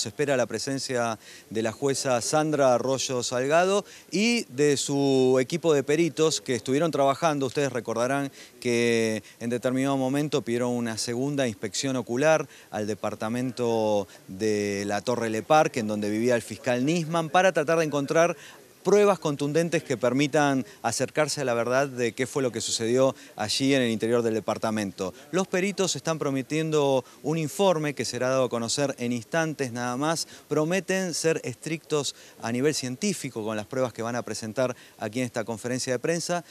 Se espera la presencia de la jueza Sandra Arroyo Salgado y de su equipo de peritos que estuvieron trabajando. Ustedes recordarán que en determinado momento pidieron una segunda inspección ocular al departamento de la Torre Le Parque, en donde vivía el fiscal Nisman, para tratar de encontrar pruebas contundentes que permitan acercarse a la verdad de qué fue lo que sucedió allí en el interior del departamento. Los peritos están prometiendo un informe que será dado a conocer en instantes nada más. Prometen ser estrictos a nivel científico con las pruebas que van a presentar aquí en esta conferencia de prensa